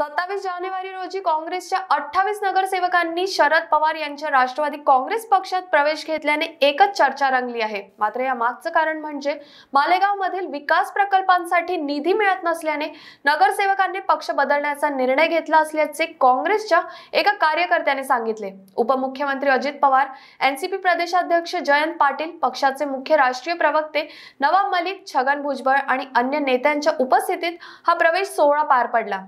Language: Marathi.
सत्तावीस जानेवारी रोजी काँग्रेसच्या अठ्ठावीस नगरसेवकांनी शरद पवार यांच्या राष्ट्रवादी काँग्रेस पक्षात प्रवेश घेतल्याने एकच चर्चा रंगली आहे मात्र या मागचं कारण म्हणजे मालेगाव मधील विकास प्रकल्पांसाठी निधी मिळत नसल्याने नगरसेवकांनी पक्ष बदलण्याचा निर्णय घेतला असल्याचे काँग्रेसच्या एका कार्यकर्त्याने सांगितले उपमुख्यमंत्री अजित पवार एनसीपी प्रदेशाध्यक्ष जयंत पाटील पक्षाचे मुख्य राष्ट्रीय प्रवक्ते नवाब मलिक छगन भुजबळ आणि अन्य नेत्यांच्या उपस्थितीत हा प्रवेश सोहळा पार पडला